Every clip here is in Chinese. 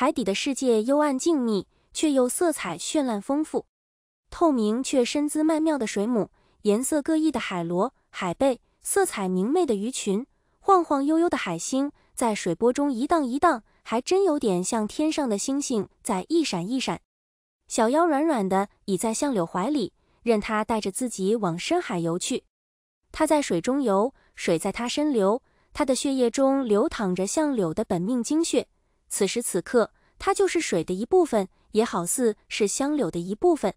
海底的世界幽暗静谧，却又色彩绚烂丰富。透明却身姿曼妙的水母，颜色各异的海螺、海贝，色彩明媚的鱼群，晃晃悠悠的海星，在水波中一荡一荡，还真有点像天上的星星在一闪一闪。小腰软软的倚在向柳怀里，任他带着自己往深海游去。他在水中游，水在他身流，他的血液中流淌着向柳的本命精血。此时此刻，它就是水的一部分，也好似是香柳的一部分。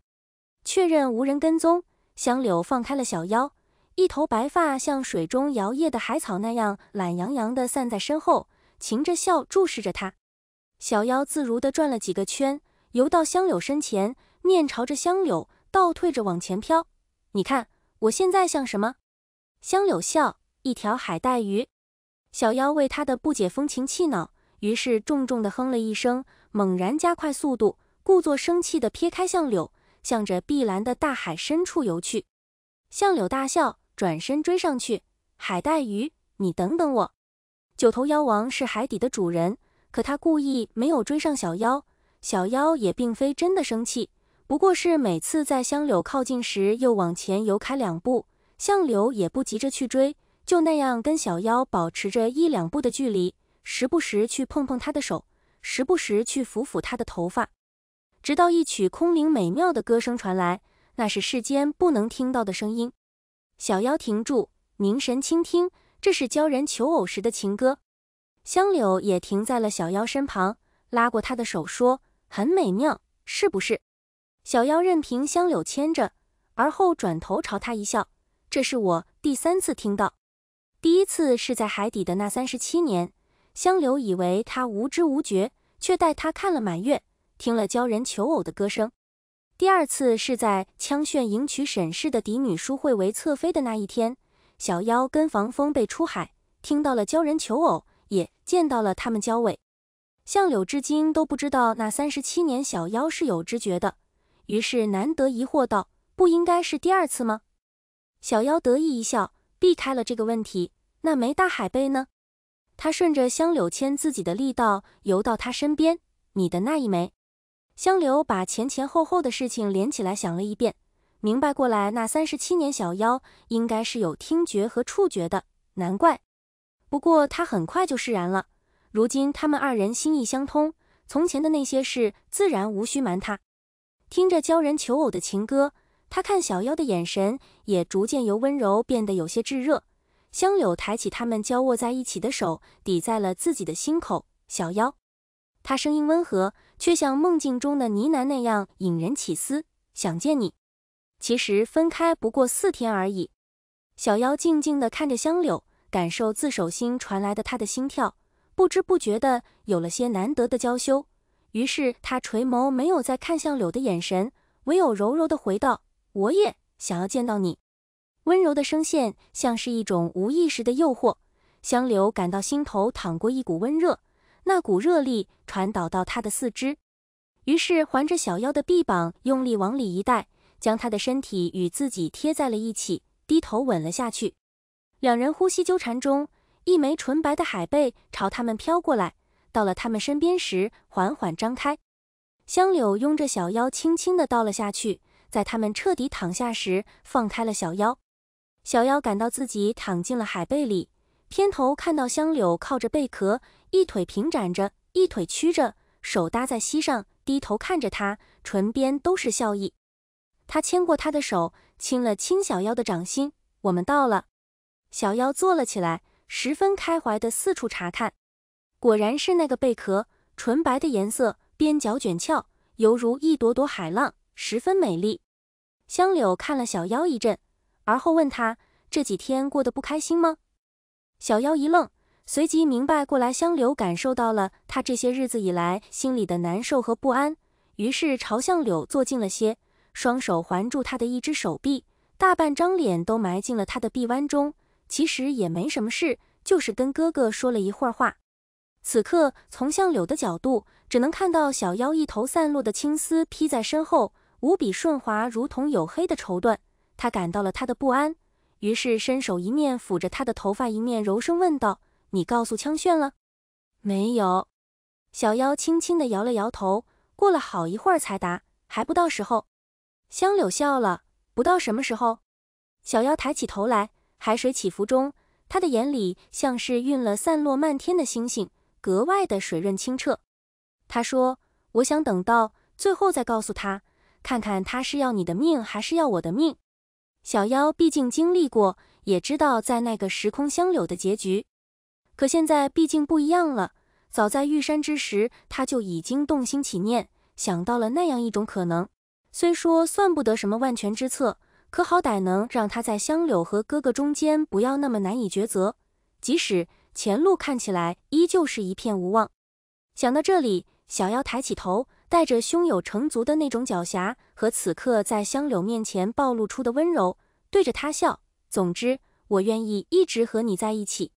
确认无人跟踪，香柳放开了小夭，一头白发像水中摇曳的海草那样懒洋洋的散在身后，噙着笑注视着他。小妖自如的转了几个圈，游到香柳身前，面朝着香柳，倒退着往前飘。你看，我现在像什么？香柳笑，一条海带鱼。小妖为他的不解风情气恼。于是重重地哼了一声，猛然加快速度，故作生气地撇开向柳，向着碧蓝的大海深处游去。向柳大笑，转身追上去：“海带鱼，你等等我！”九头妖王是海底的主人，可他故意没有追上小妖。小妖也并非真的生气，不过是每次在相柳靠近时，又往前游开两步。向柳也不急着去追，就那样跟小妖保持着一两步的距离。时不时去碰碰他的手，时不时去抚抚他的头发，直到一曲空灵美妙的歌声传来，那是世间不能听到的声音。小妖停住，凝神倾听，这是鲛人求偶时的情歌。香柳也停在了小妖身旁，拉过他的手说：“很美妙，是不是？”小妖任凭香柳牵着，而后转头朝他一笑：“这是我第三次听到，第一次是在海底的那三十七年。”香柳以为他无知无觉，却带他看了满月，听了鲛人求偶的歌声。第二次是在枪炫迎娶沈氏的嫡女舒慧为侧妃的那一天，小妖跟防风被出海，听到了鲛人求偶，也见到了他们交尾。相柳至今都不知道那三十七年小妖是有知觉的，于是难得疑惑道：“不应该是第二次吗？”小妖得意一笑，避开了这个问题。那没大海贝呢？他顺着香柳牵自己的力道游到他身边，你的那一枚。香柳把前前后后的事情连起来想了一遍，明白过来，那三十七年小妖应该是有听觉和触觉的，难怪。不过他很快就释然了，如今他们二人心意相通，从前的那些事自然无需瞒他。听着鲛人求偶的情歌，他看小妖的眼神也逐渐由温柔变得有些炙热。香柳抬起他们交握在一起的手，抵在了自己的心口。小夭，他声音温和，却像梦境中的呢喃那样引人起思。想见你，其实分开不过四天而已。小妖静静地看着香柳，感受自手心传来的他的心跳，不知不觉的有了些难得的娇羞。于是他垂眸，没有再看向柳的眼神，唯有柔柔的回道：“我也想要见到你。”温柔的声线像是一种无意识的诱惑，香柳感到心头淌过一股温热，那股热力传导到他的四肢，于是环着小妖的臂膀，用力往里一带，将他的身体与自己贴在了一起，低头吻了下去。两人呼吸纠缠中，一枚纯白的海贝朝他们飘过来，到了他们身边时，缓缓张开。香柳拥着小妖，轻轻的倒了下去，在他们彻底躺下时，放开了小妖。小妖感到自己躺进了海贝里，偏头看到香柳靠着贝壳，一腿平展着，一腿曲着，手搭在膝上，低头看着他，唇边都是笑意。他牵过他的手，亲了亲小妖的掌心。我们到了。小妖坐了起来，十分开怀地四处查看，果然是那个贝壳，纯白的颜色，边角卷翘，犹如一朵朵海浪，十分美丽。香柳看了小妖一阵。而后问他这几天过得不开心吗？小妖一愣，随即明白过来，香柳感受到了他这些日子以来心里的难受和不安，于是朝向柳坐近了些，双手环住他的一只手臂，大半张脸都埋进了他的臂弯中。其实也没什么事，就是跟哥哥说了一会儿话。此刻从向柳的角度，只能看到小妖一头散落的青丝披在身后，无比顺滑，如同黝黑的绸缎。他感到了他的不安，于是伸手一面抚着他的头发，一面柔声问道：“你告诉枪炫了没有？”小妖轻轻地摇了摇头，过了好一会儿才答：“还不到时候。”香柳笑了：“不到什么时候？”小妖抬起头来，海水起伏中，他的眼里像是晕了散落漫天的星星，格外的水润清澈。他说：“我想等到最后再告诉他，看看他是要你的命，还是要我的命。”小妖毕竟经历过，也知道在那个时空香柳的结局，可现在毕竟不一样了。早在玉山之时，他就已经动心起念，想到了那样一种可能。虽说算不得什么万全之策，可好歹能让他在香柳和哥哥中间不要那么难以抉择。即使前路看起来依旧是一片无望，想到这里，小妖抬起头，带着胸有成竹的那种狡黠。和此刻在香柳面前暴露出的温柔，对着他笑。总之，我愿意一直和你在一起。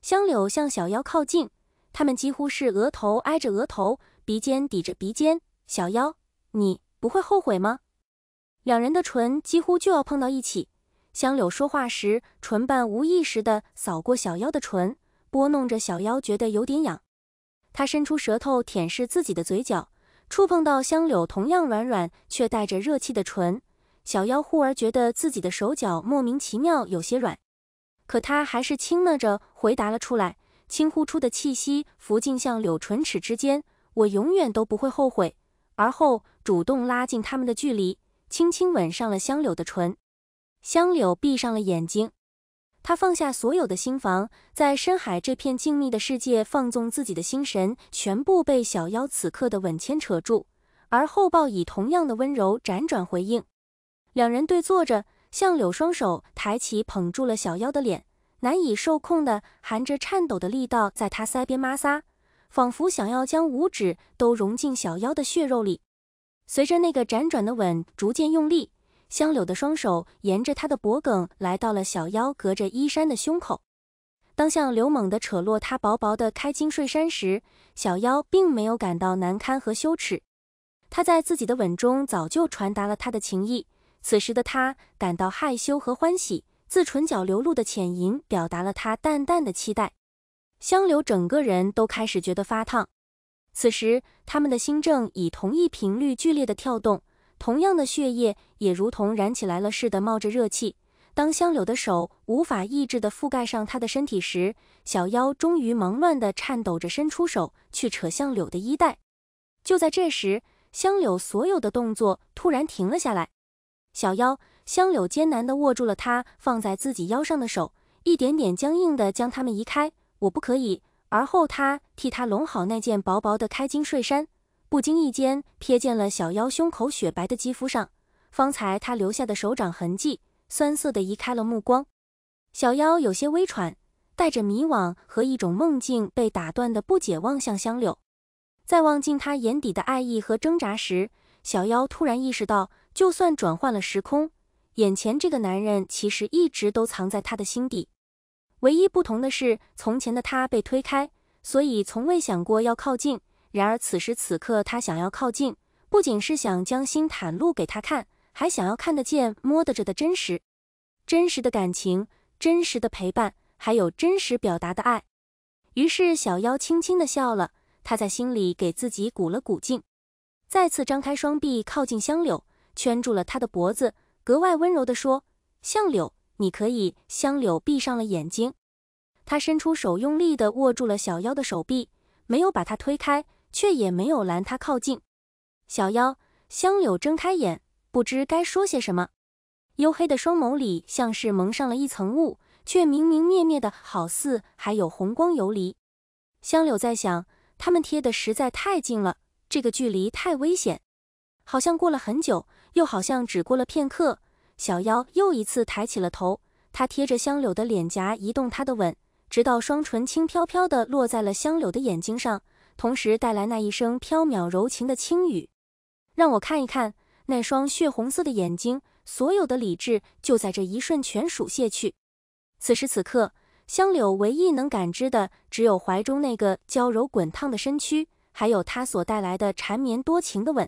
香柳向小妖靠近，他们几乎是额头挨着额头，鼻尖抵着鼻尖。小妖，你不会后悔吗？两人的唇几乎就要碰到一起。香柳说话时，唇瓣无意识的扫过小妖的唇，拨弄着小妖，觉得有点痒。他伸出舌头舔舐自己的嘴角。触碰到香柳同样软软却带着热气的唇，小妖忽而觉得自己的手脚莫名其妙有些软，可他还是轻讷着回答了出来，轻呼出的气息拂进向柳唇齿之间，我永远都不会后悔。而后主动拉近他们的距离，轻轻吻上了香柳的唇，香柳闭上了眼睛。他放下所有的心房，在深海这片静谧的世界放纵自己的心神，全部被小妖此刻的吻牵扯住，而后抱以同样的温柔辗转回应。两人对坐着，向柳双手抬起捧住了小妖的脸，难以受控的含着颤抖的力道，在他腮边摩挲，仿佛想要将五指都融进小妖的血肉里。随着那个辗转的吻逐渐用力。香柳的双手沿着他的脖颈来到了小妖隔着衣衫的胸口。当向柳猛地扯落他薄薄的开襟睡衫时，小妖并没有感到难堪和羞耻。他在自己的吻中早就传达了他的情意。此时的他感到害羞和欢喜，自唇角流露的浅吟表达了他淡淡的期待。香柳整个人都开始觉得发烫。此时，他们的心正以同一频率剧烈的跳动。同样的血液也如同燃起来了似的冒着热气。当香柳的手无法抑制地覆盖上他的身体时，小妖终于忙乱地颤抖着伸出手去扯香柳的衣带。就在这时，香柳所有的动作突然停了下来。小妖，香柳艰难地握住了他放在自己腰上的手，一点点僵硬地将他们移开。我不可以。而后，他替他拢好那件薄薄的开襟睡衫。不经意间瞥见了小妖胸口雪白的肌肤上，方才他留下的手掌痕迹，酸涩地移开了目光。小妖有些微喘，带着迷惘和一种梦境被打断的不解望向香柳。在望进他眼底的爱意和挣扎时，小妖突然意识到，就算转换了时空，眼前这个男人其实一直都藏在他的心底。唯一不同的是，从前的他被推开，所以从未想过要靠近。然而此时此刻，他想要靠近，不仅是想将心袒露给他看，还想要看得见、摸得着的真实，真实的感情，真实的陪伴，还有真实表达的爱。于是小妖轻轻地笑了，他在心里给自己鼓了鼓劲，再次张开双臂靠近香柳，圈住了他的脖子，格外温柔地说：“香柳，你可以。”香柳闭上了眼睛，他伸出手，用力地握住了小妖的手臂，没有把他推开。却也没有拦他靠近。小妖香柳睁开眼，不知该说些什么。黝黑的双眸里像是蒙上了一层雾，却明明灭灭的，好似还有红光游离。香柳在想，他们贴的实在太近了，这个距离太危险。好像过了很久，又好像只过了片刻。小妖又一次抬起了头，他贴着香柳的脸颊移动他的吻，直到双唇轻飘飘的落在了香柳的眼睛上。同时带来那一声飘渺柔情的轻语，让我看一看那双血红色的眼睛。所有的理智就在这一瞬全数卸去。此时此刻，香柳唯一能感知的只有怀中那个娇柔滚烫的身躯，还有他所带来的缠绵多情的吻。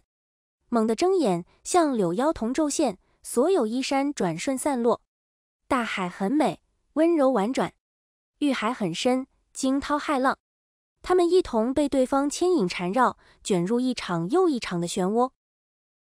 猛地睁眼，像柳腰同骤现，所有衣衫转瞬散落。大海很美，温柔婉转；，欲海很深，惊涛骇浪。他们一同被对方牵引缠绕，卷入一场又一场的漩涡。